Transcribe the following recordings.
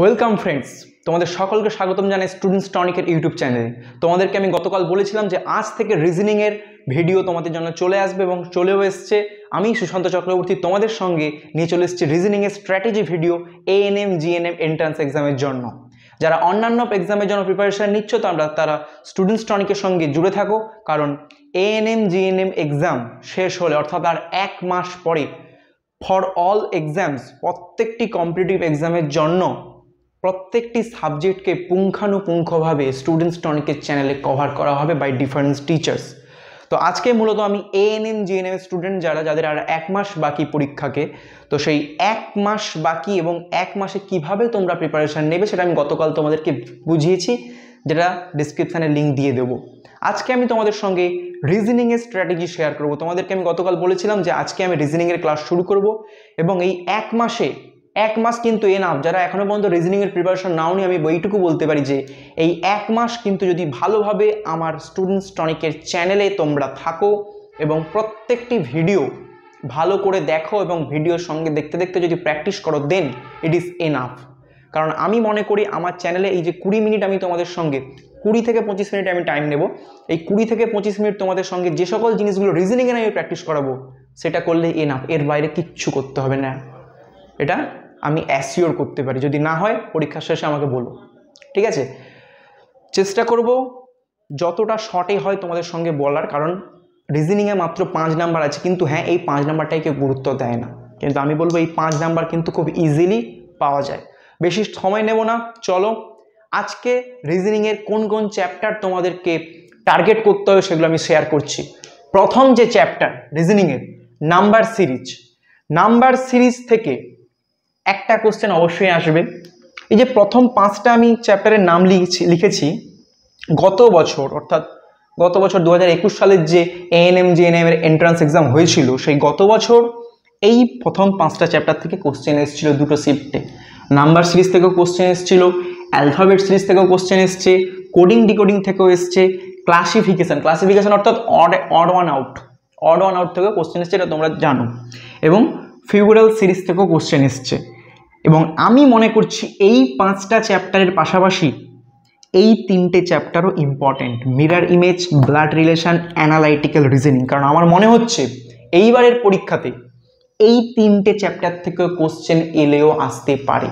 Welcome friends তোমাদের সকলকে স্বাগতম জানাই স্টুডেন্টস টনিকের ইউটিউব চ্যানেলে তোমাদেরকে আমি গতকাল বলেছিলাম যে আজ থেকে রিজনিংয়ের ভিডিও তোমাদের জন্য চলে আসবে এবং চলেও এসছে আমি সুশান্ত চক্রবর্তী তোমাদের সঙ্গে নিয়ে চলে এসেছি রিজনিংয়ের strategy video ANM GNM entrance এক্সামের জন্য যারা অন্যান্য এক্সামের জন্য প্রিপারেশান নিচ্ছ তো আমরা তারা স্টুডেন্টস টনিকের সঙ্গে জুড়ে থাকো কারণ এএনএম জিএনএম এক্সাম শেষ হলে অর্থাৎ আর এক মাস পরে ফর অল এক্সামস প্রত্যেকটি কম্পিটিটিভ এক্সামের জন্য প্রত্যেকটি সাবজেক্টকে পুঙ্খানুপুঙ্খভাবে স্টুডেন্টস টনিকের চ্যানেলে কভার করা হবে বাই ডিফারেন্স টিচার্স তো আজকে মূলত আমি এএনএম জিএনএম স্টুডেন্ট যারা যাদের আর এক মাস বাকি পরীক্ষাকে তো সেই এক মাস বাকি এবং এক মাসে কিভাবে তোমরা প্রিপারেশান নেবে সেটা আমি গতকাল তোমাদেরকে বুঝিয়েছি যেটা ডিসক্রিপশানে লিঙ্ক দিয়ে দেব আজকে আমি তোমাদের সঙ্গে রিজনিংয়ের স্ট্র্যাটেজি শেয়ার করব তোমাদেরকে আমি গতকাল বলেছিলাম যে আজকে আমি রিজনিংয়ের ক্লাস শুরু করব এবং এই এক মাসে এক মাস কিন্তু এনাফ যারা এখনও পর্যন্ত রিজনিংয়ের প্রিপারেশন নাও নি আমি বইটুকু বলতে পারি যে এই এক মাস কিন্তু যদি ভালোভাবে আমার স্টুডেন্টস টনিকের চ্যানেলে তোমরা থাকো এবং প্রত্যেকটি ভিডিও ভালো করে দেখো এবং ভিডিওর সঙ্গে দেখতে দেখতে যদি প্র্যাকটিস করো দেন ইট ইজ এনাফ কারণ আমি মনে করি আমার চ্যানেলে এই যে কুড়ি মিনিট আমি তোমাদের সঙ্গে কুড়ি থেকে পঁচিশ মিনিট আমি টাইম নেব এই কুড়ি থেকে পঁচিশ মিনিট তোমাদের সঙ্গে যে সকল জিনিসগুলো রিজনিংয়ে আমি প্র্যাকটিস করাবো সেটা করলে এনাফ এর বাইরে কিচ্ছু করতে হবে না এটা আমি অ্যাসিওর করতে পারি যদি না হয় পরীক্ষার শেষে আমাকে বলো ঠিক আছে চেষ্টা করব যতটা শর্টে হয় তোমাদের সঙ্গে বলার কারণ রিজনিংয়ে মাত্র পাঁচ নাম্বার আছে কিন্তু হ্যাঁ এই পাঁচ নাম্বারটাই কেউ গুরুত্ব দেয় না কিন্তু আমি বলবো এই পাঁচ নাম্বার কিন্তু খুব ইজিলি পাওয়া যায় বেশি সময় নেব না চলো আজকে রিজনিংয়ের কোন কোন চ্যাপ্টার তোমাদেরকে টার্গেট করতে হবে সেগুলো আমি শেয়ার করছি প্রথম যে চ্যাপ্টার রিজনিংয়ের নাম্বার সিরিজ নাম্বার সিরিজ থেকে একটা কোশ্চেন অবশ্যই আসবে এই যে প্রথম পাঁচটা আমি চ্যাপ্টারের নাম লিখেছি লিখেছি গত বছর অর্থাৎ গত বছর দু সালের যে এএনএম জিএনএম এর এন্ট্রান্স এক্সাম হয়েছিল সেই গত বছর এই প্রথম পাঁচটা চ্যাপ্টার থেকে কোশ্চেন এসেছিলো দুটো শিফটে নাম্বার সিরিজ থেকেও কোশ্চেন এসেছিল অ্যালফাবেট সিরিজ থেকেও কোশ্চেন এসছে কোডিং ডিকোডিং থেকেও এসছে ক্লাসিফিকেশান ক্লাসিফিকেশান অর্থাৎ odd odd one out odd one out থেকেও কোশ্চেন এসছে এটা তোমরা জানো এবং ফিউরাল সিরিজ থেকেও কোশ্চেন এসছে এবং আমি মনে করছি এই পাঁচটা চ্যাপ্টারের পাশাপাশি এই তিনটে চ্যাপ্টারও important mirror image blood relation analytical reasoning কারণ আমার মনে হচ্ছে এইবারের পরীক্ষাতে এই তিনটে চ্যাপ্টার থেকে কোশ্চেন এলেও আসতে পারে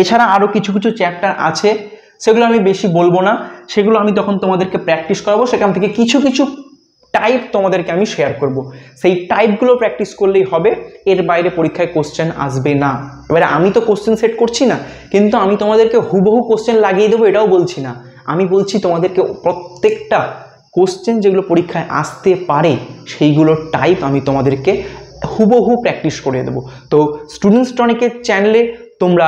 এছাড়া আরও কিছু কিছু চ্যাপ্টার আছে সেগুলো আমি বেশি বলবো না সেগুলো আমি তখন তোমাদেরকে প্র্যাকটিস করাবো সেখান থেকে কিছু কিছু টাইপ তোমাদেরকে আমি শেয়ার করব। সেই টাইপগুলো প্র্যাকটিস করলেই হবে এর বাইরে পরীক্ষায় কোশ্চেন আসবে না এবারে আমি তো কোশ্চেন সেট করছি না কিন্তু আমি তোমাদেরকে হুবহু কোশ্চেন লাগিয়ে দেবো এটাও বলছি না আমি বলছি তোমাদেরকে প্রত্যেকটা কোশ্চেন যেগুলো পরীক্ষায় আসতে পারে সেইগুলোর টাইপ আমি তোমাদেরকে হুবহু প্র্যাকটিস করে দেবো তো স্টুডেন্টস টনিকের চ্যানেলে তোমরা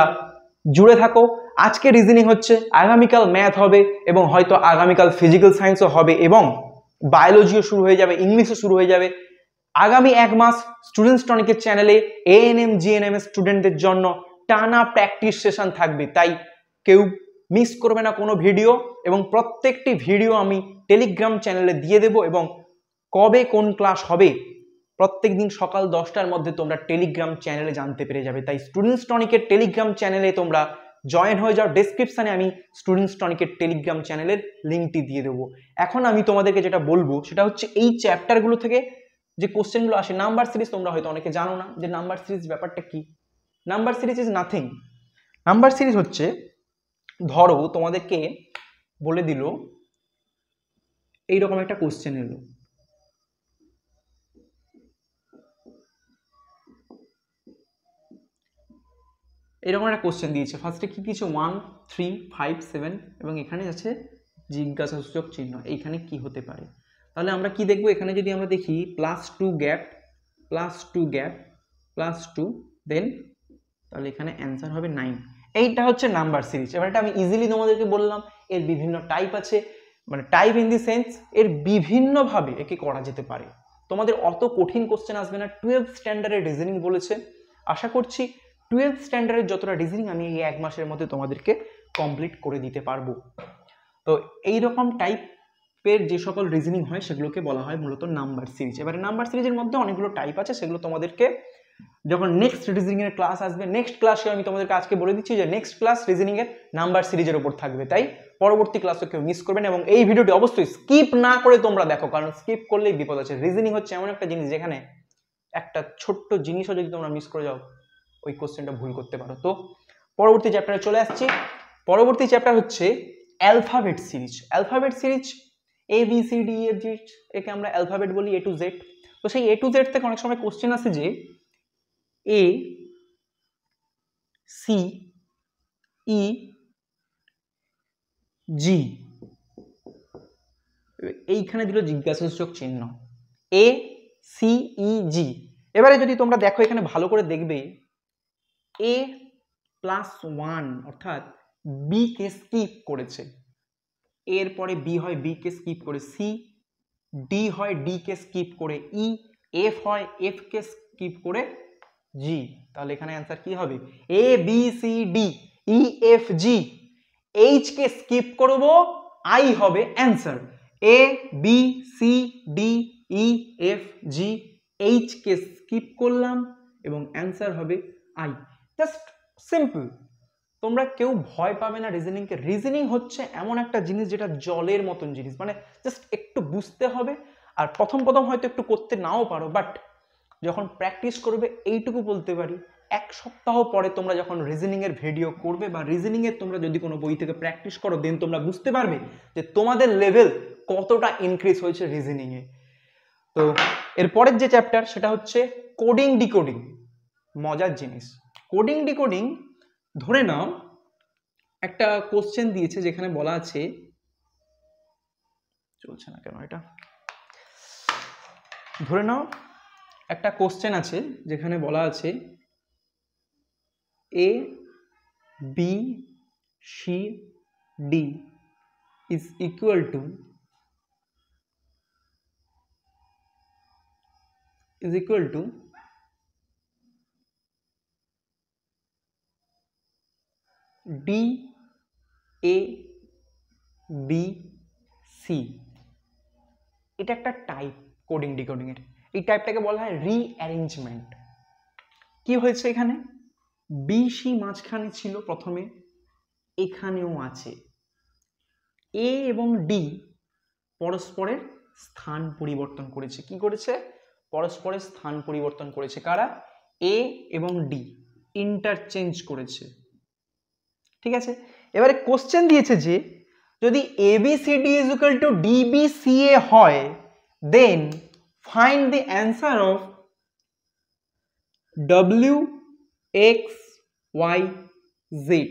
জুড়ে থাকো আজকে রিজনিং হচ্ছে আগামীকাল ম্যাথ হবে এবং হয়তো আগামীকাল ফিজিক্যাল সায়েন্সও হবে এবং বায়োলজিও শুরু হয়ে যাবে ইংলিশও শুরু হয়ে যাবে আগামী এক মাস স্টুডেন্টস টনিকের চ্যানেলে এএনএম এ স্টুডেন্টদের জন্য টানা প্র্যাকটিস সেশন থাকবে তাই কেউ মিস করবে না কোনো ভিডিও এবং প্রত্যেকটি ভিডিও আমি টেলিগ্রাম চ্যানেলে দিয়ে দেব এবং কবে কোন ক্লাস হবে প্রত্যেক দিন সকাল দশটার মধ্যে তোমরা টেলিগ্রাম চ্যানেলে জানতে পেরে যাবে তাই স্টুডেন্টস টনিকের টেলিগ্রাম চ্যানেলে তোমরা জয়েন হয়ে যাওয়ার ডেসক্রিপশানে আমি স্টুডেন্টস টনিকের টেলিগ্রাম চ্যানেলের লিঙ্কটি দিয়ে দেবো এখন আমি তোমাদেরকে যেটা বলবো সেটা হচ্ছে এই চ্যাপ্টারগুলো থেকে যে কোশ্চেনগুলো আসে নাম্বার সিরিজ তোমরা হয়তো অনেকে জানো না যে নাম্বার সিরিজ ব্যাপারটা কি number series is nothing number series হচ্ছে ধরো তোমাদেরকে বলে দিল এইরকম একটা কোশ্চেন এলো এরকম একটা কোশ্চেন দিয়েছে ফার্স্টে কী কিছু ওয়ান থ্রি ফাইভ সেভেন এবং এখানে আছে জিজ্ঞাসাসূচক চিহ্ন এইখানে কি হতে পারে তাহলে আমরা কি দেখব এখানে যদি আমরা দেখি plus two gap plus two gap plus two then তাহলে এখানে অ্যান্সার হবে নাইন এইটা হচ্ছে নাম্বার সিরিজ এবার এটা আমি ইজিলি তোমাদেরকে বললাম এর বিভিন্ন টাইপ আছে মানে টাইপ ইন দি সেন্স এর বিভিন্নভাবে একে করা যেতে পারে তোমাদের অত কঠিন কোশ্চেন আসবে না টুয়েলভ স্ট্যান্ডার্ডের রিজনিং বলেছে আশা করছি টুয়েলভ স্ট্যান্ডার্ডের যতটা রিজনিং আমি এই এক মাসের মধ্যে তোমাদেরকে কমপ্লিট করে দিতে পারবো তো এই রকম টাইপের যে সকল রিজনিং হয় সেগুলোকে বলা হয় মূলত নাম্বার সিরিজ এবারে নাম্বার সিরিজের মধ্যে অনেকগুলো টাইপ আছে সেগুলো তোমাদেরকে যখন নেক্সট রিজনিংয়ের ক্লাস আসবে নেক্সট ক্লাসে আমি তোমাদেরকে আজকে বলে দিচ্ছি যে নেক্সট ক্লাস রিজনিংয়ের নাম্বার সিরিজের ওপর থাকবে তাই পরবর্তী ক্লাসও কেউ মিস করবেন এবং এই ভিডিওটি অবশ্যই স্কিপ না করে তোমরা দেখো কারণ স্কিপ করলেই বিপদ আছে রিজনিং হচ্ছে এমন একটা জিনিস যেখানে একটা ছোট্ট জিনিসও যদি তোমরা মিস করে যাও ওই কোশ্চেনটা ভুল করতে পারো তো পরবর্তী চ্যাপ্টারে চলে আসছি পরবর্তী চ্যাপ্টার হচ্ছে alphabet series alphabet series A B C D এ যে একে আমরা অ্যালফাবেট বলি এ টু জেড তো সেই এ টু জেড থেকে অনেক সময় কোশ্চেন আসে যে এ সি ই জি এইখানে দিল জিজ্ঞাসাসূচক চিহ্ন এ সি ই জি এবারে যদি তোমরা দেখো এখানে ভালো করে দেখবে এ প্লাস ওয়ান অর্থাৎ বিকে স্কিপ করেছে এরপরে বি হয় বিকে স্কিপ করে সি ডি হয় ডিকে স্কিপ করে ই e, এফ হয় এফকে স্কিপ করে জি তাহলে এখানে অ্যান্সার কি হবে A B C D E F G এইচকে স্কিপ করব আই হবে answer A B C D E F G এইচকে স্কিপ করলাম এবং অ্যান্সার হবে আই জাস্ট সিম্পল তোমরা কেউ ভয় পাবে না রিজনিংকে রিজনিং হচ্ছে এমন একটা জিনিস যেটা জলের মতন জিনিস মানে জাস্ট একটু বুঝতে হবে আর প্রথম প্রথম হয়তো একটু করতে নাও পারো বাট যখন প্র্যাকটিস করবে এইটুকু বলতে পারি এক সপ্তাহ পরে তোমরা যখন রিজনিংয়ের ভিডিও করবে বা রিজনিংয়ের তোমরা যদি কোনো বই থেকে প্র্যাকটিস করো দেন তোমরা বুঝতে পারবে যে তোমাদের লেভেল কতটা ইনক্রিজ হয়েছে রিজনিংয়ে তো এরপরের যে চ্যাপ্টার সেটা হচ্ছে কোডিং ডিকোডিং মজার জিনিস কোডিং ডিকোডিং ধরে নাও একটা কোশ্চেন দিয়েছে যেখানে বলা আছে চলছে না কেন এটা ধরে নাও একটা কোশ্চেন আছে যেখানে বলা আছে A B C D is equal to is equal to D A B C এটা একটা টাইপ কোডিং ডিকোডিংয়ের এই টাইপটাকে বলা হয় রিঅ্যারেঞ্জমেন্ট কি হয়েছে এখানে বি সি মাঝখানে ছিল প্রথমে এখানেও আছে এ এবং ডি পরস্পরের স্থান পরিবর্তন করেছে কি করেছে পরস্পরের স্থান পরিবর্তন করেছে কারা এ এবং ডি ইন্টারচেঞ্জ করেছে ঠিক আছে এবারে কোশ্চেন দিয়েছে যে যদি A B C D is equal to D B C A হয় then find the answer of W X Y Z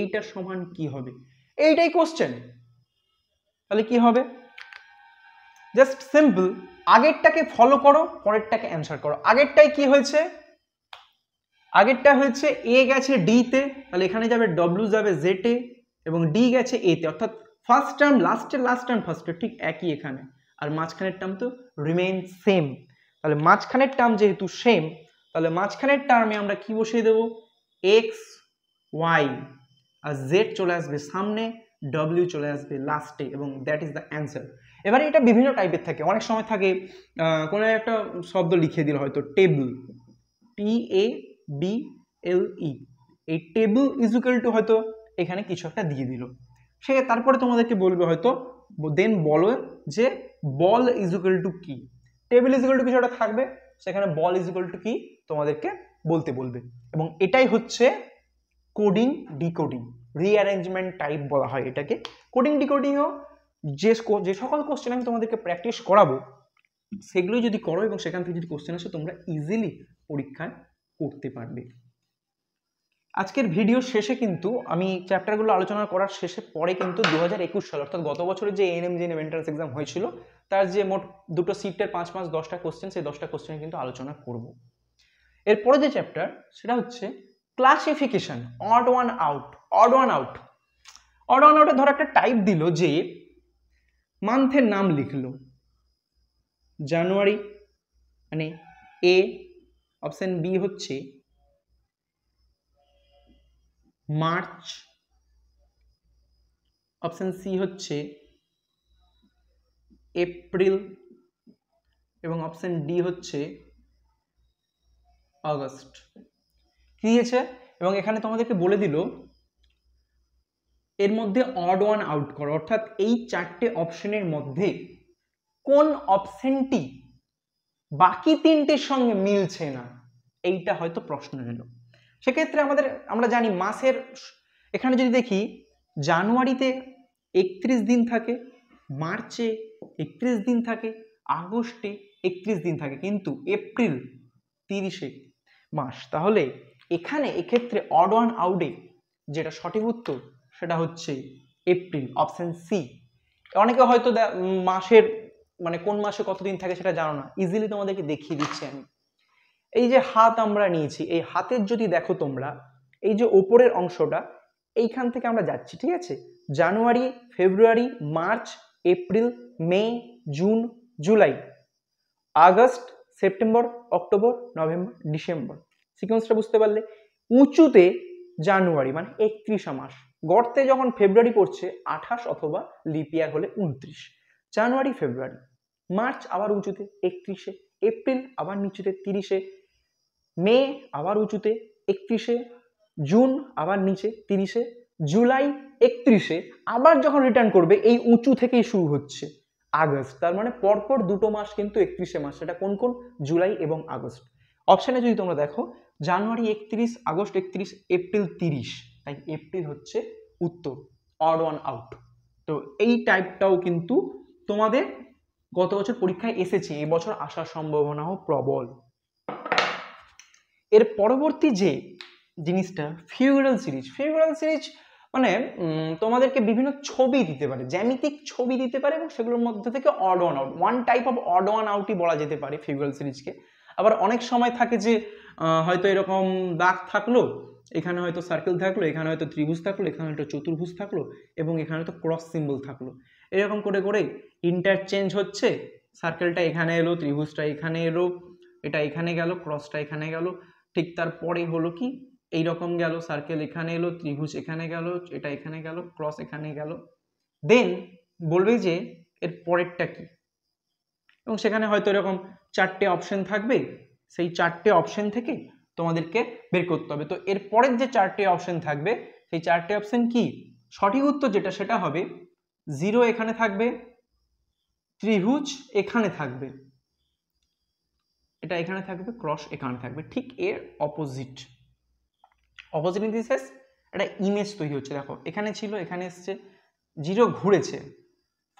এইটার সমান কি হবে এইটাই কোশ্চেন তাহলে কি হবে জাস্ট সিম্পল আগেরটাকে ফলো করো পরেরটাকে অ্যান্সার করো আগেরটাই কি হয়েছে আগেরটা হচ্ছে এ গেছে ডিতে তাহলে এখানে যাবে ডব্লু যাবে জেটে এবং ডি গেছে এতে অর্থাৎ ফার্স্ট টার্ম লাস্টের লাস্ট টার্ম ফার্স্ট ঠিক একই এখানে আর মাঝখানের টার্ম তো রিমেইন সেম তাহলে মাঝখানের টার্ম যেহেতু সেম তাহলে মাঝখানের টার্মে আমরা কি বসিয়ে দেব এক্স ওয়াই আর জেড চলে আসবে সামনে ডব্লিউ চলে আসবে লাস্টে এবং দ্যাট ইজ দ্য অ্যান্সার এবারে এটা বিভিন্ন টাইপের থাকে অনেক সময় থাকে কোনো একটা শব্দ লিখে দিল হয়তো table T A B L E e. এই টেবিল ইজুকাল টু হয়তো এখানে কিছু একটা দিয়ে দিল সে তারপরে তোমাদেরকে বলবে হয়তো দেন বলো যে বল ইকুয়াল টু কি টেবিল ইকুয়াল টু কিছু একটা থাকবে সেখানে বল ইকুয়াল টু কি তোমাদেরকে বলতে বলবে এবং এটাই হচ্ছে কোডিং ডিকোডিং রিঅ্যারেঞ্জমেন্ট টাইপ বলা হয় এটাকে কোডিং ডিকোডিংও যে যে সকল কোশ্চেন আমি তোমাদেরকে প্র্যাকটিস করাবো সেগুলোই যদি করো এবং সেখান থেকে যদি কোশ্চেন আসে তোমরা ইজিলি পরীক্ষায় করতে পারবে আজকের ভিডিও শেষে কিন্তু আমি চ্যাপ্টারগুলো আলোচনা করার শেষে পরে কিন্তু দু সাল অর্থাৎ গত বছরের যে এনএম জেন এন্ট্রান্স এক্সাম হয়েছিল তার যে মোট দুটো সিটের পাঁচ পাঁচ দশটা কোশ্চেন সেই দশটা কোশ্চেন কিন্তু আলোচনা করব এরপরে যে চ্যাপ্টার সেটা হচ্ছে classification odd one out odd one out odd one আউটে ধর একটা টাইপ দিল যে মান্থের নাম লিখলো জানুয়ারি মানে এ অপশান বি হচ্ছে মার্চ অপশান সি হচ্ছে এপ্রিল এবং অপশান ডি হচ্ছে অগস্ট কী দিয়েছে এবং এখানে তোমাদেরকে বলে দিল এর মধ্যে অড ওয়ান আউট করো অর্থাৎ এই চারটে অপশনের মধ্যে কোন অপশনটি বাকি তিনটের সঙ্গে মিলছে না এইটা হয়তো প্রশ্ন নিল সেক্ষেত্রে আমাদের আমরা জানি মাসের এখানে যদি দেখি জানুয়ারিতে একত্রিশ দিন থাকে মার্চে একত্রিশ দিন থাকে আগস্টে একত্রিশ দিন থাকে কিন্তু এপ্রিল তিরিশে মাস তাহলে এখানে এক্ষেত্রে অড ওয়ান আউটে যেটা সঠিক উত্তর সেটা হচ্ছে এপ্রিল অপশান সি অনেকে হয়তো মাসের মানে কোন মাসে কতদিন থাকে সেটা জানো না ইজিলি তোমাদেরকে দেখিয়ে দিচ্ছি আমি এই যে হাত আমরা নিয়েছি এই হাতের যদি দেখো তোমরা এই যে ওপরের অংশটা এইখান থেকে আমরা যাচ্ছি ঠিক আছে January February March April May June July August September October November December সিকোয়েন্সটা বুঝতে পারলে উঁচুতে জানুয়ারি মানে একত্রিশ মাস গর্তে যখন ফেব্রুয়ারি পড়ছে আঠাশ অথবা লিপিয়ার হলে উনত্রিশ জানুয়ারি ফেব্রুয়ারি মার্চ আবার উঁচুতে একত্রিশে এপ্রিল আবার নিচুতে তিরিশে মে আবার উঁচুতে একত্রিশে জুন আবার নিচে তিরিশে জুলাই একত্রিশে আবার যখন রিটার্ন করবে এই উঁচু থেকেই শুরু হচ্ছে আগস্ট তার মানে পরপর দুটো মাস কিন্তু একত্রিশে মাস সেটা কোন কোন জুলাই এবং আগস্ট অপশানে যদি তোমরা দেখো জানুয়ারি একত্রিশ আগস্ট একত্রিশ এপ্রিল তিরিশ তাই এপ্রিল হচ্ছে উত্তর অড ওয়ান আউট তো এই টাইপটাও কিন্তু তোমাদের গত বছর পরীক্ষায় এসেছে এবছর আসার সম্ভাবনাও প্রবল এর পরবর্তী যে জিনিসটা ফিউরাল সিরিজ ফিউরাল সিরিজ মানে তোমাদেরকে বিভিন্ন ছবি দিতে পারে জ্যামিতিক ছবি দিতে পারে এবং সেগুলোর মধ্যে থেকে odd one out one type of odd one আউটই বলা যেতে পারে ফিউরাল সিরিজকে আবার অনেক সময় থাকে যে হয়তো এরকম দাগ থাকলো এখানে হয়তো সার্কেল থাকলো এখানে হয়তো ত্রিভুজ থাকলো এখানে হয়তো চতুর্ভুজ থাকলো এবং এখানে হয়তো ক্রস সিম্বল থাকলো এরকম করে করে ইন্টারচেঞ্জ হচ্ছে সার্কেলটা এখানে এলো ত্রিভুজটা এখানে এলো এটা এখানে গেল ক্রসটা এখানে গেল ঠিক তারপরে হলো কি এই রকম গেল সার্কেল এখানে এলো ত্রিভুজ এখানে গেল এটা এখানে গেল ক্রস এখানে গেল দেন বলবে যে এর পরেরটা কি এবং সেখানে হয়তো এরকম চারটে অপশন থাকবে সেই চারটে অপশন থেকে তোমাদেরকে বের করতে হবে তো এর পরের যে চারটে অপশন থাকবে সেই চারটে অপশন কি সঠিক উত্তর যেটা সেটা হবে জিরো এখানে থাকবে ত্রিভুজ এখানে থাকবে এটা এখানে থাকবে ক্রস এখানে থাকবে ঠিক এর অপোজিট অপোজিট ইন দিস একটা ইমেজ তৈরি হচ্ছে দেখো এখানে ছিল এখানে এসছে জিরো ঘুরেছে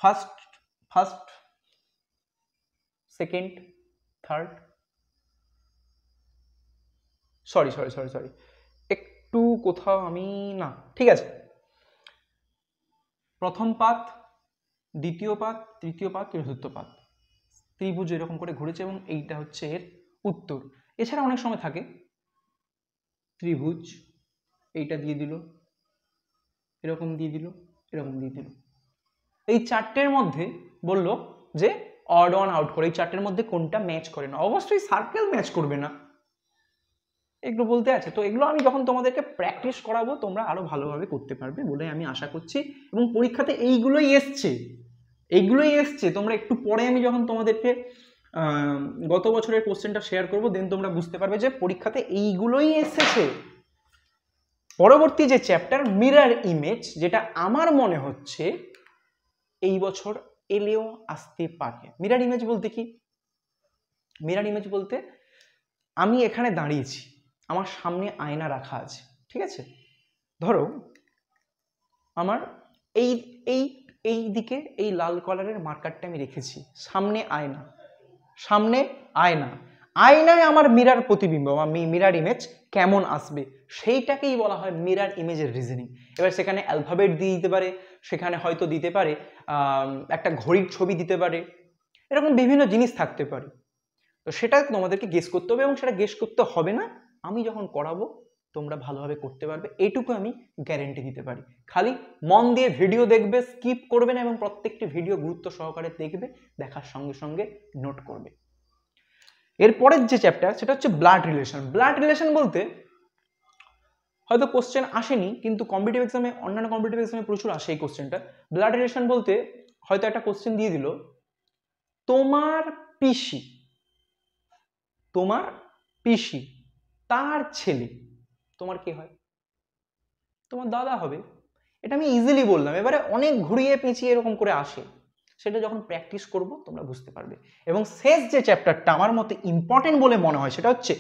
first first second third sorry sorry sorry sorry একটু কোথাও আমি না ঠিক আছে প্রথম পাত দ্বিতীয় পাত তৃতীয় পাত চতুর্থ পাত ত্রিভুজ এরকম করে ঘুরেছে এবং এইটা হচ্ছে এর উত্তর এছাড়া অনেক সময় থাকে ত্রিভুজ এইটা দিয়ে দিল এরকম দিয়ে দিল এরকম দিয়ে দিল এই চারটের মধ্যে বলল যে অড অন আউট করে এই চারটের মধ্যে কোনটা ম্যাচ করে না অবশ্যই সার্কেল ম্যাচ করবে না এগুলো বলতে আছে তো এগুলো আমি যখন তোমাদেরকে প্র্যাকটিস করাবো তোমরা আরও ভালোভাবে করতে পারবে বলে আমি আশা করছি এবং পরীক্ষাতে এইগুলোই এসছে এইগুলোই এসছে তোমরা একটু পরে আমি যখন তোমাদেরকে গত বছরের কোশ্চেনটা শেয়ার করবো দেন তোমরা বুঝতে পারবে যে পরীক্ষাতে এইগুলোই এসেছে পরবর্তী যে চ্যাপ্টার মিরার ইমেজ যেটা আমার মনে হচ্ছে এই বছর এলেও আসতে পারে মিরার ইমেজ বলতে কি মিরার ইমেজ বলতে আমি এখানে দাঁড়িয়েছি আমার সামনে আয়না রাখা আছে ঠিক আছে ধরো আমার এই এই এই দিকে এই লাল কলারের মার্কারটা আমি রেখেছি সামনে আয়না সামনে আয়না আয়নায় আমার মিরার প্রতিবিম্ব বা মিরার ইমেজ কেমন আসবে সেইটাকেই বলা হয় মিরার ইমেজের রিজনিং এবার সেখানে অ্যালফাবেট দিয়ে দিতে পারে সেখানে হয়তো দিতে পারে একটা ঘড়ির ছবি দিতে পারে এরকম বিভিন্ন জিনিস থাকতে পারে তো সেটা তোমাদেরকে গেস করতে হবে এবং সেটা গেস করতে হবে না আমি যখন করাবো তোমরা ভালোভাবে করতে পারবে এইটুকু আমি গ্যারেন্টি দিতে পারি খালি মন দিয়ে ভিডিও দেখবে স্কিপ করবে না এবং প্রত্যেকটি ভিডিও গুরুত্ব সহকারে দেখবে দেখার সঙ্গে সঙ্গে নোট করবে এরপরের যে চ্যাপ্টার সেটা হচ্ছে ব্লাড রিলেশন ব্লাড রিলেশন বলতে হয়তো কোশ্চেন আসেনি কিন্তু কম্পিটিভ এক্সামে অন্যান্য কম্পিটিভ এক্সামে প্রচুর আসে এই কোশ্চেনটা ব্লাড রিলেশন বলতে হয়তো একটা কোশ্চেন দিয়ে দিল তোমার পিসি তোমার পিসি তার ছেলে তোমার কে হয় তোমার দাদা হবে এটা আমি ইজিলি বললাম এবারে অনেক ঘুরিয়ে পেঁচিয়ে এরকম করে আসে সেটা যখন প্র্যাকটিস করব তোমরা বুঝতে পারবে এবং শেষ যে চ্যাপ্টারটা আমার মতে ইম্পর্টেন্ট বলে মনে হয় সেটা হচ্ছে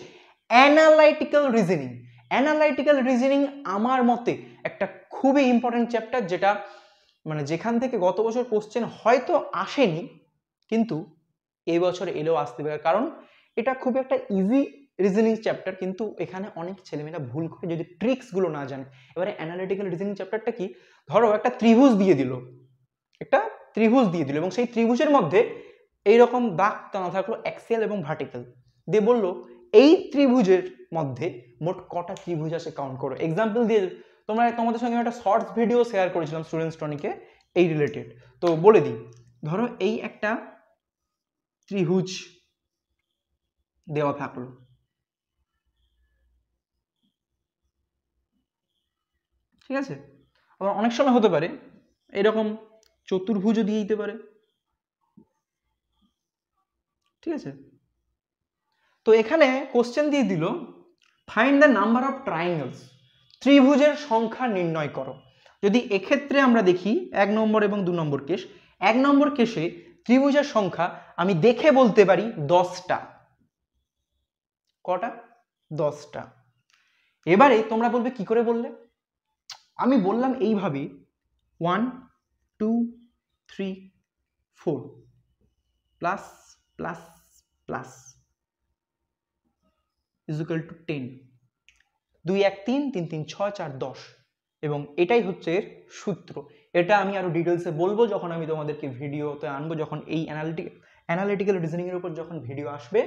অ্যানালাইটিক্যাল রিজনিং অ্যানালাইটিক্যাল রিজনিং আমার মতে একটা খুবই ইম্পর্টেন্ট চ্যাপ্টার যেটা মানে যেখান থেকে গত বছর কোশ্চেন হয়তো আসেনি কিন্তু এবছর বছর এলেও আসতে পারে কারণ এটা খুব একটা ইজি রিজনিং চ্যাপ্টার কিন্তু এখানে অনেক ছেলেমেয়েরা ভুল করে যদি ট্রিক্সগুলো না জানে এবারে অ্যানালিটিক্যাল রিজনিং চ্যাপ্টারটা কি ধরো একটা ত্রিভুজ দিয়ে দিল একটা ত্রিভুজ দিয়ে দিল এবং সেই ত্রিভুজের মধ্যে এইরকম দাগ টানা থাকলো অ্যাক্সিয়াল এবং ভার্টিক্যাল দিয়ে বললো এই ত্রিভুজের মধ্যে মোট কটা ত্রিভুজ আছে কাউন্ট করো এক্সাম্পল দিয়ে তোমরা তোমাদের সঙ্গে একটা শর্টস ভিডিও শেয়ার করেছিলাম স্টুডেন্টস টনিকে এই রিলেটেড তো বলে দিই ধরো এই একটা ত্রিভুজ দেওয়া থাকলো ঠিক আছে আবার অনেক সময় হতে পারে এরকম চতুর্ভুজও দিয়ে দিতে পারে ঠিক আছে তো এখানে কোশ্চেন দিয়ে দিল find the number of triangles ত্রিভুজের সংখ্যা নির্ণয় করো যদি এক্ষেত্রে আমরা দেখি এক নম্বর এবং দু নম্বর কেস এক নম্বর কেসে ত্রিভুজের সংখ্যা আমি দেখে বলতে পারি দশটা কটা দশটা এবারে তোমরা বলবে কি করে বললে আমি বললাম এইভাবে one two three four plus plus plus is equal to ten দুই এক তিন তিন তিন ছয় চার দশ এবং এটাই হচ্ছে এর সূত্র এটা আমি আরও ডিটেলসে বলবো যখন আমি তোমাদেরকে ভিডিওতে আনবো যখন এই অ্যানালিটিক অ্যানালিটিক্যাল রিজনিংয়ের উপর যখন ভিডিও আসবে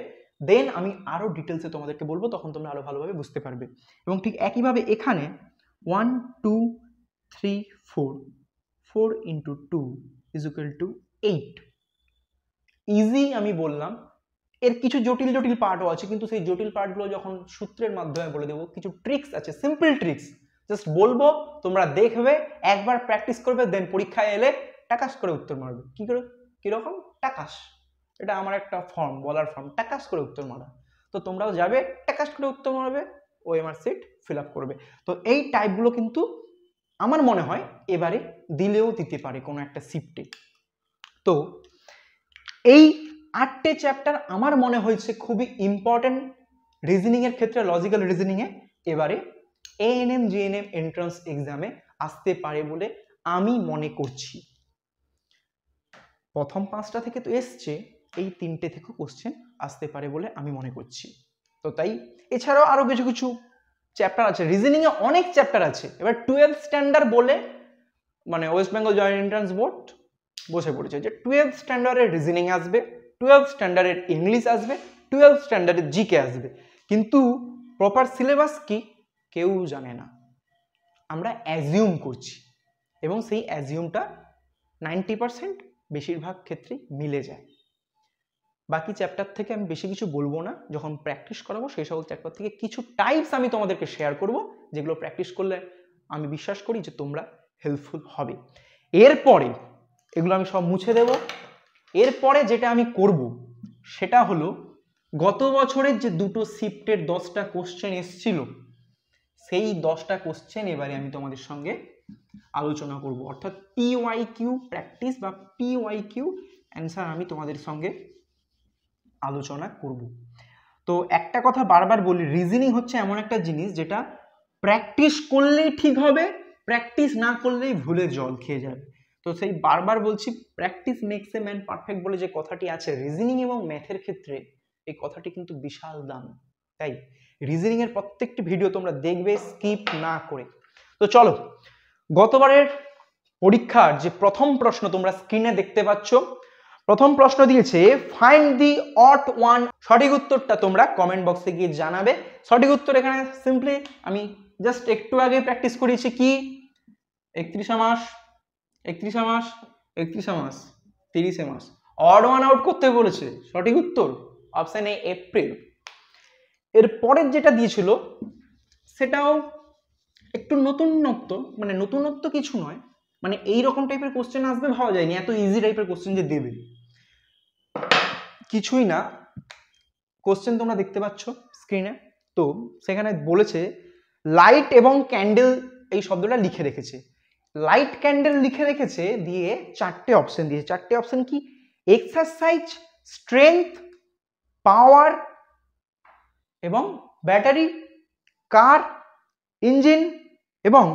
দেন আমি আরও ডিটেলসে তোমাদেরকে বলবো তখন তোমরা আরও ভালোভাবে বুঝতে পারবে এবং ঠিক একইভাবে এখানে one two three four four into two is equal to eight easy আমি বললাম এর কিছু জটিল জটিল পার্টও আছে কিন্তু সেই জটিল পার্টগুলো যখন সূত্রের মাধ্যমে বলে দেবো কিছু ট্রিক্স আছে সিম্পল ট্রিক্স জাস্ট বলবো তোমরা দেখবে একবার প্র্যাকটিস করবে দেন পরীক্ষায় এলে টাকাস করে উত্তর মারবে কী করে কীরকম টাকাস এটা আমার একটা ফর্ম বলার ফর্ম টাকাস করে উত্তর মারা তো তোমরাও যাবে টাকাস করে উত্তর মারবে ওএমআর সিট ফিল করবে তো এই টাইপগুলো কিন্তু আমার মনে হয় এবারে দিলেও দিতে পারে কোনো একটা সিফটে তো এই আটটে চ্যাপ্টার আমার মনে হয়েছে খুবই ইম্পর্ট্যান্ট রিজনিংয়ের ক্ষেত্রে লজিক্যাল রিজনিংয়ে এবারে এএনএম জিএনএম এন্ট্রান্স এক্সামে আসতে পারে বলে আমি মনে করছি প্রথম পাঁচটা থেকে তো এসছে এই তিনটে থেকে কোশ্চেন আসতে পারে বলে আমি মনে করছি তো তাই এছাড়াও আরও কিছু কিছু চ্যাপ্টার আছে রিজনিংয়ে অনেক চ্যাপ্টার আছে এবার টুয়েলভ স্ট্যান্ডার্ড বলে মানে West Bengal joint entrance board বসে পড়েছে যে টুয়েলভ স্ট্যান্ডার্ডের রিজনিং আসবে টুয়েলভ স্ট্যান্ডার্ডের ইংলিশ আসবে টুয়েলভ স্ট্যান্ডার্ডের জিকে আসবে কিন্তু প্রপার সিলেবাস কি কেউ জানে না আমরা অ্যাজিউম করছি এবং সেই অ্যাজিউমটা নাইনটি পার্সেন্ট বেশিরভাগ ক্ষেত্রে মিলে যায় বাকি চ্যাপ্টার থেকে আমি বেশি কিছু বলবো না যখন প্র্যাকটিস করাবো সেই সকল চ্যাপ্টার থেকে কিছু টাইপস আমি তোমাদেরকে শেয়ার করব যেগুলো প্র্যাকটিস করলে আমি বিশ্বাস করি যে তোমরা হেল্পফুল হবে এরপরে এগুলো আমি সব মুছে দেব এরপরে যেটা আমি করব সেটা হলো গত বছরের যে দুটো শিফটের দশটা কোশ্চেন এসছিল সেই দশটা কোশ্চেন এবারে আমি তোমাদের সঙ্গে আলোচনা করব অর্থাৎ পিওয়াই কিউ প্র্যাকটিস বা পিওয়াই কিউ অ্যান্সার আমি তোমাদের সঙ্গে আলোচনা করব তো একটা কথা বারবার বলি রিজনিং হচ্ছে এমন একটা জিনিস যেটা প্র্যাকটিস করলেই ঠিক হবে প্র্যাকটিস না করলেই ভুলে জল খেয়ে যাবে তো সেই বারবার বলছি practice makes a man perfect বলে যে কথাটি আছে রিজনিং এবং ম্যাথের ক্ষেত্রে এই কথাটি কিন্তু বিশাল দাম তাই রিজনিংয়ের প্রত্যেকটি ভিডিও তোমরা দেখবে স্কিপ না করে তো চলো গতবারের পরীক্ষার যে প্রথম প্রশ্ন তোমরা স্ক্রিনে দেখতে পাচ্ছ প্রথম প্রশ্ন দিয়েছে ফাইন্ড দি অট ওয়ান সঠিক উত্তরটা তোমরা কমেন্ট বক্সে গিয়ে জানাবে সঠিক উত্তর এখানে সিম্পলি আমি জাস্ট একটু আগে প্র্যাকটিস করিয়েছি কি একত্রিশে মাস একত্রিশে মাস একত্রিশে মাস তিরিশে মাস অড ওয়ান আউট করতে বলেছে সঠিক উত্তর অপশান এ এপ্রিল এর পরের যেটা দিয়েছিল সেটাও একটু নতুনত্ব মানে নতুনত্ব কিছু নয় মানে এই রকম টাইপের কোশ্চেন আসবে ভাবা যায়নি এত ইজি টাইপের কোশ্চেন যে দেবে কিছুই না কোশ্চেন তোমরা দেখতে পাচ্ছ স্ক্রিনে তো সেখানে বলেছে লাইট এবং ক্যান্ডেল এই শব্দটা লিখে রেখেছে লাইট ক্যান্ডেল লিখে রেখেছে দিয়ে চারটে অপশন দিয়েছে চারটে অপশন কি এক্সারসাইজ স্ট্রেংথ পাওয়ার এবং ব্যাটারি কার ইঞ্জিন এবং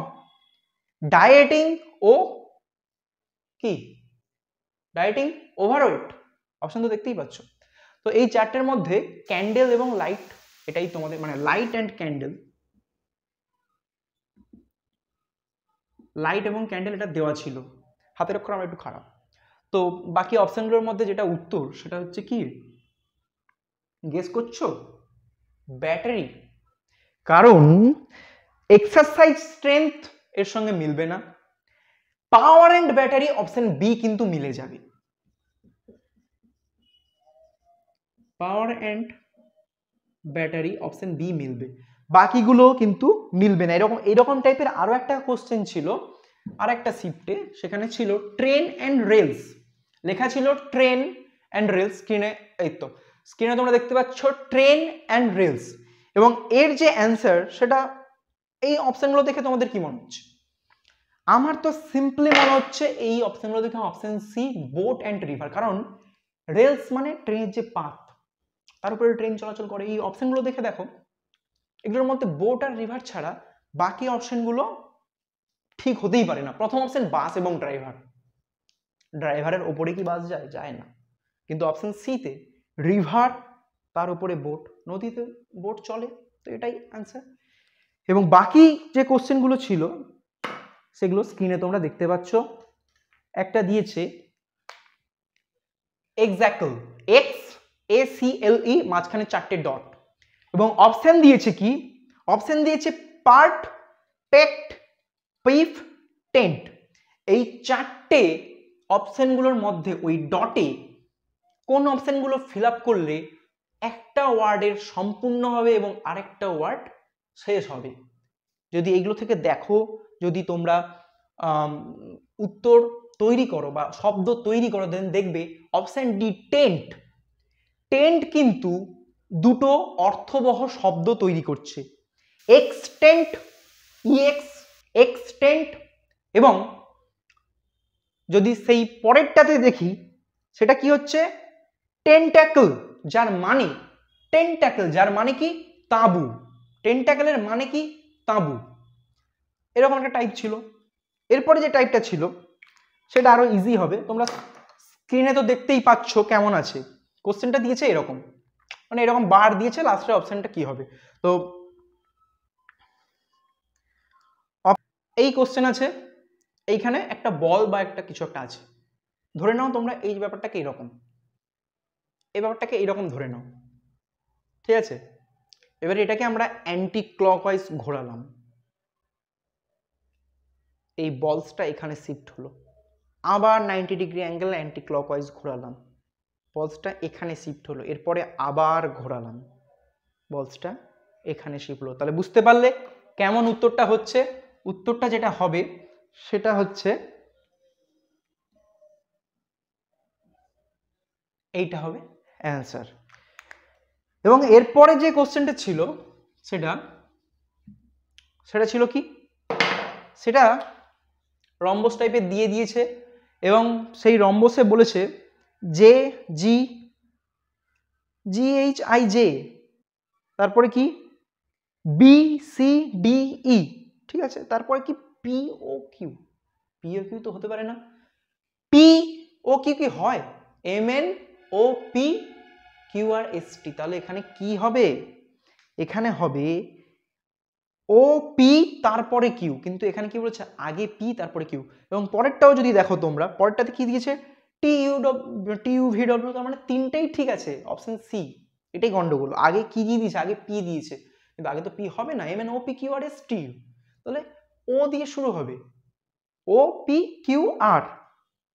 ডায়েটিং ও কি ডায়েটিং ওভারওয়েট অপশন তো দেখতেই পাচ্ছ তো এই চারটের মধ্যে ক্যান্ডেল এবং লাইট এটাই তোমাদের মানে লাইট অ্যান্ড ক্যান্ডেল লাইট এবং ক্যান্ডেল এটা দেওয়া ছিল হাতের অক্ষর আমার একটু খারাপ তো বাকি অপশানগুলোর মধ্যে যেটা উত্তর সেটা হচ্ছে কি গেস করছো ব্যাটারি কারণ এক্সারসাইজ স্ট্রেংথ এর সঙ্গে মিলবে না power and battery option B কিন্তু মিলে যাবে power and battery option B মিলবে বাকিগুলো কিন্তু মিলবে না এরকম এরকম টাইপের আরও একটা কোশ্চেন ছিল আর একটা শিফটে সেখানে ছিল ট্রেন অ্যান্ড রেলস লেখা ছিল ট্রেন অ্যান্ড রেলস স্ক্রিনে এই তো স্ক্রিনে তোমরা দেখতে পাচ্ছ ট্রেন অ্যান্ড রেলস এবং এর যে অ্যান্সার সেটা এই অপশানগুলো দেখে তোমাদের কি মনে হচ্ছে আমার তো সিম্পলি মনে হচ্ছে এই অপশানগুলো দেখে option C boat and river কারণ রেলস মানে ট্রেনের যে পাথ তার উপরে ট্রেন চলাচল করে এই অপশনগুলো দেখে দেখো এগুলোর মধ্যে বোট আর রিভার ছাড়া বাকি অপশনগুলো ঠিক হতেই পারে না প্রথম অপশান বাস এবং ড্রাইভার ড্রাইভারের ওপরে কি বাস যায় যায় না কিন্তু অপশান সিতে রিভার তার উপরে বোট নদীতে বোট চলে তো এটাই অ্যান্সার এবং বাকি যে কোশ্চেনগুলো ছিল সেগুলো স্ক্রিনে তোমরা দেখতে পাচ্ছ একটা দিয়েছে এক্স্যাক্টল এক্স এ সি এল ই মাঝখানে চারটে ডট এবং অপশান দিয়েছে কি অপশান দিয়েছে পার্ট পেক্ট পিফ টেন্ট এই চারটে অপশানগুলোর মধ্যে ওই ডটে কোন অপশানগুলো ফিল আপ করলে একটা ওয়ার্ডের সম্পূর্ণ হবে এবং আরেকটা ওয়ার্ড শেষ হবে যদি এগুলো থেকে দেখো যদি তোমরা উত্তর তৈরি করো বা শব্দ তৈরি করো দেন দেখবে অপশান ডি টেন্ট টেন্ট কিন্তু দুটো অর্থবহ শব্দ তৈরি করছে এক্সটেন্ট ইএক্স এক্সটেন্ট এবং যদি সেই পরেরটাতে দেখি সেটা কি হচ্ছে টেন্টাকল যার মানে টেন্টাকল যার মানে কি তাঁবু টেন্টাকলের মানে কি তাঁবু এরকম একটা টাইপ ছিল এরপরে যে টাইপটা ছিল সেটা আরও ইজি হবে তোমরা স্ক্রিনে তো দেখতেই পাচ্ছ কেমন আছে কোশ্চেনটা দিয়েছে এরকম মানে এরকম বার দিয়েছে লাস্টের অপশানটা কি হবে তো এই কোশ্চেন আছে এইখানে একটা বল বা একটা কিছু একটা আছে ধরে নাও তোমরা এই ব্যাপারটাকে এইরকম এই ব্যাপারটাকে এইরকম ধরে নাও ঠিক আছে এবার এটাকে আমরা অ্যান্টি ক্লকওয়াইজ ঘোরালাম এই বলসটা এখানে শিফট হলো আবার ninety degree angle anti clockwise ঘোরালাম বলসটা এখানে শিফট হলো এরপরে আবার ঘোরালাম বলসটা এখানে শিফট হলো তাহলে বুঝতে পারলে কেমন উত্তরটা হচ্ছে উত্তরটা যেটা হবে সেটা হচ্ছে এইটা হবে অ্যান্সার এবং এরপরে যে কোশ্চেনটা ছিল সেটা সেটা ছিল কি সেটা রম্বস টাইপের দিয়ে দিয়েছে এবং সেই রম্বসে বলেছে J G G H I J তারপরে কি বি সি ডি ই ঠিক আছে তারপরে কি P O Q P O Q তো হতে পারে না পি ও কিউ কি হয় M N O P Q R S T তাহলে এখানে কি হবে এখানে হবে ও পি তারপরে কিউ কিন্তু এখানে কি বলেছে আগে পি তারপরে কিউ এবং পরেরটাও যদি দেখো তোমরা পরেরটাতে কি দিয়েছে T U T U V তার মানে তিনটেই ঠিক আছে অপশান সি এটাই গন্ডগোল আগে কি দিয়ে দিয়েছে আগে পি দিয়েছে কিন্তু আগে তো পি হবে না M N O P Q R S T U তাহলে ও দিয়ে শুরু হবে ও পি কিউ আর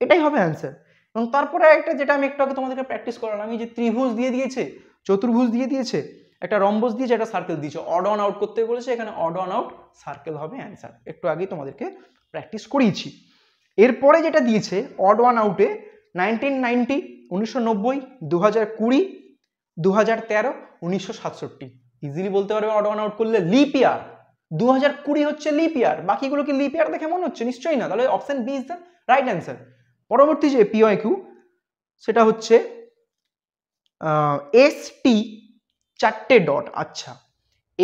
এটাই হবে অ্যান্সার এবং তারপরে একটা যেটা আমি একটু আগে তোমাদেরকে প্র্যাকটিস করালাম যে ত্রিভুজ দিয়ে দিয়েছে চতুর্ভুজ দিয়ে দিয়েছে একটা রম্বস দিয়েছে একটা সার্কেল দিয়েছে অড অন আউট করতে বলেছে এখানে অড অন আউট সার্কেল হবে অ্যান্সার একটু আগেই তোমাদেরকে প্র্যাকটিস করিয়েছি এরপরে যেটা দিয়েছে অড ওয়ান আউটে নাইনটিন নাইনটি উনিশশো নব্বই দু হাজার কুড়ি দু হাজার তেরো উনিশশো সাতষট্টি ইজিলি বলতে পারবে অড ওয়ান আউট করলে লিপ ইয়ার দু হাজার কুড়ি হচ্ছে লিপ ইয়ার বাকিগুলো কি লিপ ইয়ার দেখে মনে হচ্ছে নিশ্চয়ই না তাহলে option B is the right answer পরবর্তী যে পিওয়াই কিউ সেটা হচ্ছে এস টি চারটে ডট আচ্ছা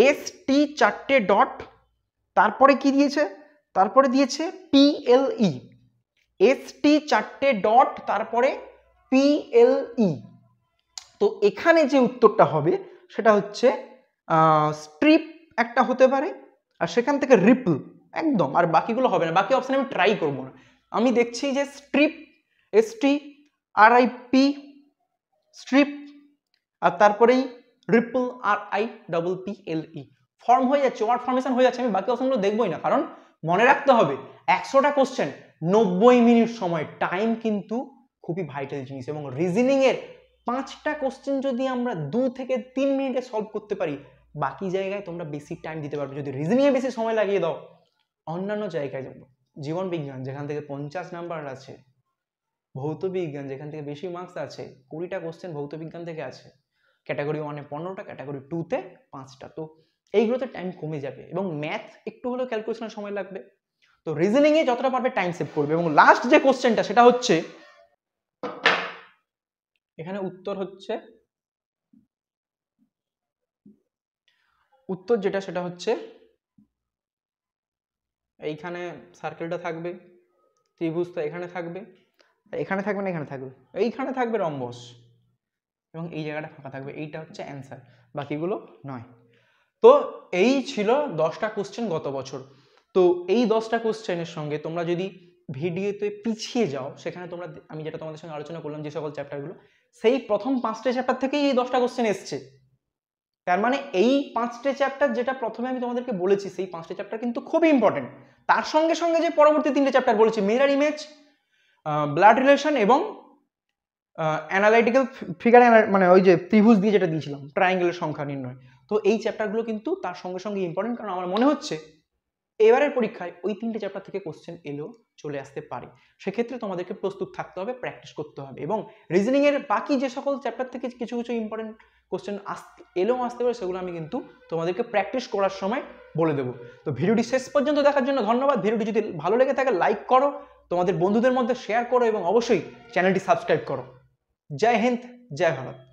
এস টি চারটে ডট তারপরে কি দিয়েছে তারপরে দিয়েছে পিএলই এসটি চারটে ডট তারপরে পিএলই e। তো এখানে যে উত্তরটা হবে সেটা হচ্ছে স্ট্রিপ একটা হতে পারে আর সেখান থেকে রিপল একদম আর বাকিগুলো হবে না বাকি অপশান আমি ট্রাই করব না আমি দেখছি যে strip S T R I P strip আর তারপরেই ripple R I double P L E form হয়ে যাচ্ছে ওয়ার্ড ফর্মেশন হয়ে যাচ্ছে আমি বাকি অপশানগুলো দেখবই না কারণ মনে রাখতে হবে একশোটা কোশ্চেন নব্বই মিনিট সময় টাইম কিন্তু খুবই ভাইটাল জিনিস এবং রিজনিংয়ের পাঁচটা কোশ্চেন যদি আমরা দু থেকে তিন মিনিটে সলভ করতে পারি বাকি জায়গায় তোমরা বেশি টাইম দিতে পারবে যদি রিজনিংয়ে বেশি সময় লাগিয়ে দাও অন্যান্য জায়গায় জীবন বিজ্ঞান যেখান থেকে পঞ্চাশ নাম্বার আছে ভৌত বিজ্ঞান যেখান থেকে বেশি মার্কস আছে কুড়িটা কোশ্চেন ভৌত বিজ্ঞান থেকে আছে ক্যাটাগরি ওয়ানে পনেরোটা ক্যাটাগরি টুতে পাঁচটা তো এইগুলোতে টাইম কমে যাবে এবং ম্যাথ একটু হলেও ক্যালকুলেশনের সময় লাগবে তো রিজনিংয়ে যতটা পারবে টাইম সেভ করবে এবং লাস্ট যে কোশ্চেনটা সেটা হচ্ছে এখানে উত্তর হচ্ছে উত্তর যেটা সেটা হচ্ছে এইখানে সার্কেলটা থাকবে ত্রিভুজটা এখানে থাকবে এখানে থাকবে না এখানে থাকবে এইখানে থাকবে রম্বস এবং এই জায়গাটা ফাঁকা থাকবে এইটা হচ্ছে অ্যান্সার বাকিগুলো নয় তো এই ছিল দশটা কোশ্চেন গত বছর তো এই দশটা কোশ্চেনের সঙ্গে তোমরা যদি ভিডিওতে পিছিয়ে যাও সেখানে তোমরা আমি যেটা তোমাদের সঙ্গে আলোচনা করলাম যে সকল চ্যাপ্টারগুলো সেই প্রথম পাঁচটা চ্যাপ্টার থেকেই এই দশটা কোশ্চেন এসছে তার মানে এই পাঁচটে চ্যাপ্টার যেটা প্রথমে আমি তোমাদেরকে বলেছি সেই পাঁচটা চ্যাপ্টার কিন্তু খুবই ইম্পর্টেন্ট তার সঙ্গে সঙ্গে যে পরবর্তী তিনটে চ্যাপ্টার বলেছি মিরার ইমেজ ব্লাড রিলেশন এবং অ্যানালাইটিক্যাল ফিগার মানে ওই যে ত্রিভুজ দিয়ে যেটা দিয়েছিলাম ট্রায়াঙ্গেলের সংখ্যা নির্ণয় তো এই চ্যাপ্টারগুলো কিন্তু তার সঙ্গে সঙ্গে ইম্পর্টেন্ট কারণ আমার মনে হচ্ছে এবারের পরীক্ষায় ওই তিনটে চ্যাপ্টার থেকে কোশ্চেন এলেও চলে আসতে পারে সেক্ষেত্রে তোমাদেরকে প্রস্তুত থাকতে হবে প্র্যাকটিস করতে হবে এবং রিজনিংয়ের বাকি যে সকল চ্যাপ্টার থেকে কিছু কিছু ইম্পর্টেন্ট কোশ্চেন আসতে এলেও আসতে পারে সেগুলো আমি কিন্তু তোমাদেরকে প্র্যাকটিস করার সময় বলে দেবো তো ভিডিওটি শেষ পর্যন্ত দেখার জন্য ধন্যবাদ ভিডিওটি যদি ভালো লেগে থাকে লাইক করো তোমাদের বন্ধুদের মধ্যে শেয়ার করো এবং অবশ্যই চ্যানেলটি সাবস্ক্রাইব করো জয় হিন্দ জয় ভারত